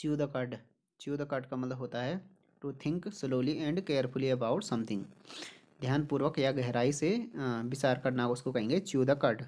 chew the cud chew the cud का मतलब होता है to think slowly and carefully about something ध्यानपूर्वक या गहराई से विचार करना उसको कहेंगे च्यू द कार्ड